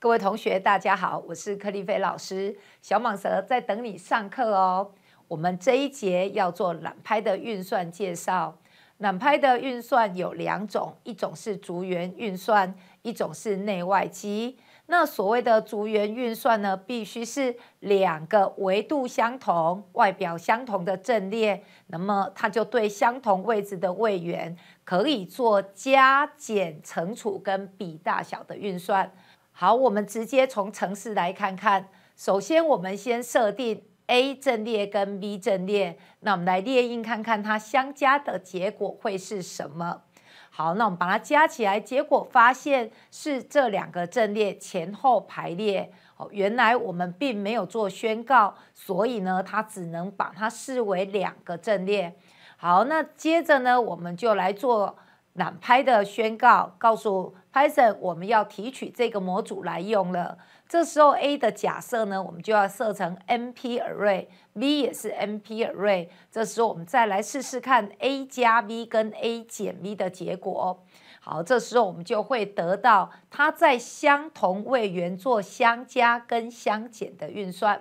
各位同学，大家好，我是柯立飞老师。小蟒蛇在等你上课哦。我们这一节要做懒拍的运算介绍。懒拍的运算有两种，一种是逐元运算，一种是内外积。那所谓的逐元运算呢，必须是两个维度相同、外表相同的阵列，那么它就对相同位置的位元可以做加减、乘除跟比大小的运算。好，我们直接从程式来看看。首先，我们先设定 a 阵列跟 b 阵列，那我们来列印看看它相加的结果会是什么。好，那我们把它加起来，结果发现是这两个阵列前后排列。哦，原来我们并没有做宣告，所以呢，它只能把它视为两个阵列。好，那接着呢，我们就来做。懒拍的宣告告诉 Python 我们要提取这个模组来用了。这时候 a 的假设呢，我们就要设成 mp a r r a y v 也是 mp array。这时候我们再来试试看 a 加 v 跟 a 减 v 的结果。好，这时候我们就会得到它在相同位元做相加跟相减的运算。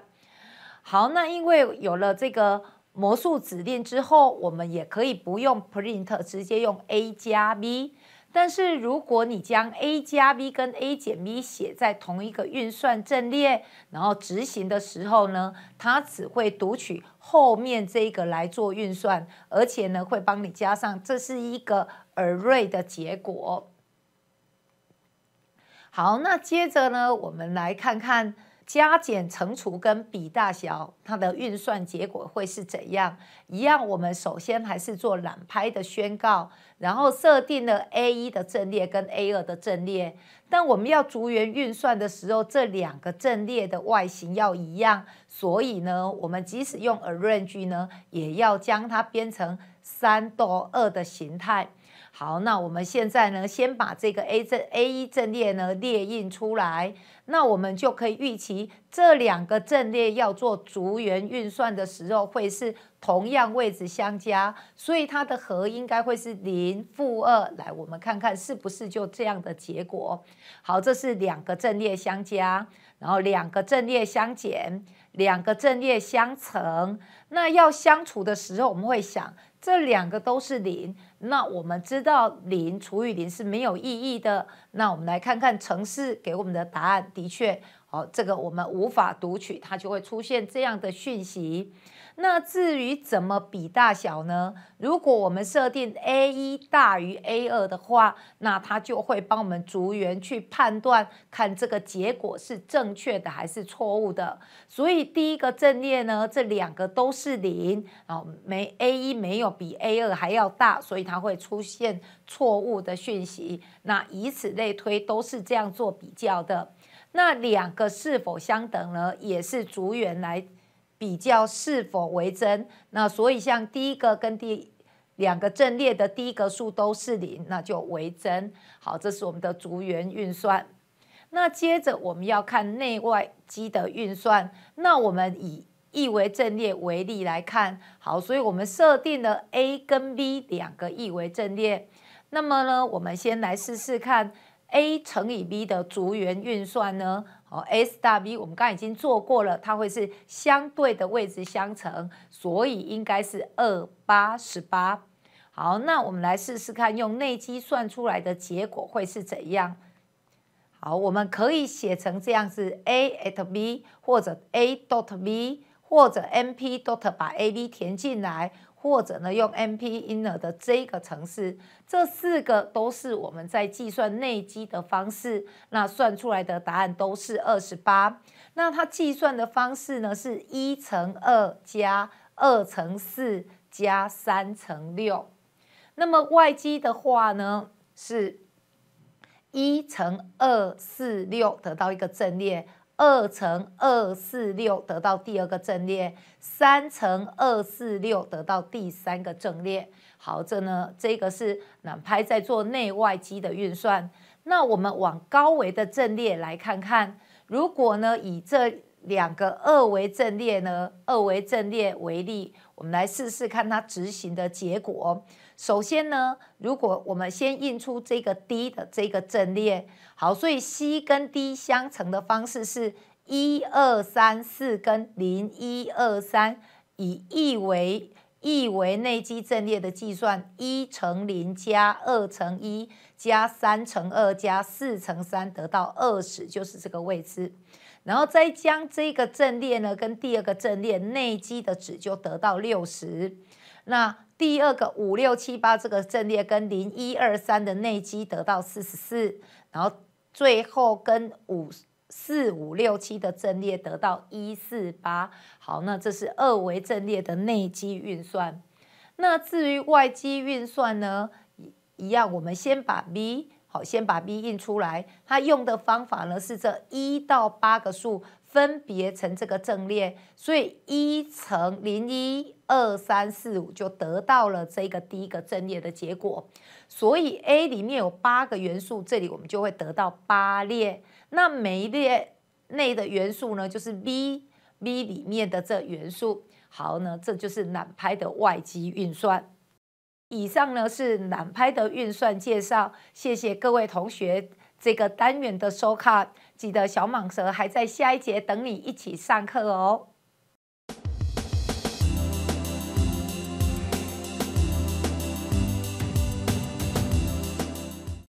好，那因为有了这个。魔术指令之后，我们也可以不用 print，直接用 a 加 b。但是如果你将 a 加 b 跟 a 减 b 写在同一个运算阵列，然后执行的时候呢，它只会读取后面这个来做运算，而且呢会帮你加上，这是一个耳锐的结果。好，那接着呢，我们来看看。加减乘除跟比大小，它的运算结果会是怎样？一样，我们首先还是做懒拍的宣告，然后设定了 a 一的阵列跟 a 二的阵列。但我们要逐元运算的时候，这两个阵列的外形要一样，所以呢，我们即使用 arrange 呢，也要将它编成三到二的形态。好，那我们现在呢，先把这个 A 正 A 一阵列呢列印出来，那我们就可以预期这两个阵列要做逐元运算的时候，会是同样位置相加，所以它的和应该会是零负二。来，我们看看是不是就这样的结果。好，这是两个阵列相加，然后两个阵列相减，两个阵列相乘。那要相除的时候，我们会想。这两个都是零，那我们知道零除以零是没有意义的。那我们来看看城市给我们的答案，的确。哦，这个我们无法读取，它就会出现这样的讯息。那至于怎么比大小呢？如果我们设定 a 一大于 a 二的话，那它就会帮我们逐元去判断，看这个结果是正确的还是错误的。所以第一个阵列呢，这两个都是零，然后没 a 一没有比 a 二还要大，所以它会出现错误的讯息。那以此类推，都是这样做比较的。那两个是否相等呢？也是逐元来比较是否为真。那所以像第一个跟第两个阵列的第一个数都是零，那就为真。好，这是我们的逐元运算。那接着我们要看内外积的运算。那我们以一维阵列为例来看。好，所以我们设定了 A 跟 B 两个一维阵列。那么呢，我们先来试试看。a 乘以 b 的逐元运算呢？哦，s 大 b 我们刚已经做过了，它会是相对的位置相乘，所以应该是二八十八。好，那我们来试试看，用内积算出来的结果会是怎样？好，我们可以写成这样：子 a at b，或者 a dot b，或者 M p dot 把 a b 填进来。或者呢，用 M P inner 的这个程式，这四个都是我们在计算内积的方式，那算出来的答案都是二十八。那它计算的方式呢，是一乘二加二乘四加三乘六。那么外积的话呢，是一乘二四六，得到一个阵列。二乘二四六得到第二个阵列，三乘二四六得到第三个阵列。好，这呢，这个是南派在做内外肌的运算。那我们往高维的阵列来看看，如果呢以这。两个二维阵列呢？二维阵列为例，我们来试试看它执行的结果。首先呢，如果我们先印出这个 D 的这个阵列，好，所以 C 跟 D 相乘的方式是一二三四跟零一二三，以 E 为。一维内积阵列的计算：一乘零加二乘一加三乘二加四乘三，得到二十，就是这个位置。然后再将这个阵列呢，跟第二个阵列内积的值就得到六十。那第二个五六七八这个阵列跟零一二三的内积得到四十四。然后最后跟五。四五六七的阵列得到一四八，好，那这是二维阵列的内积运算。那至于外积运算呢，一样，我们先把 b 好，先把 b 印出来。它用的方法呢是这一到八个数分别乘这个阵列，所以一乘零一二三四五就得到了这个第一个阵列的结果。所以 a 里面有八个元素，这里我们就会得到八列。那每一列内的元素呢，就是 V V 里面的这元素。好，呢这就是南拍的外积运算。以上呢是南拍的运算介绍。谢谢各位同学这个单元的收看，记得小蟒蛇还在下一节等你一起上课哦。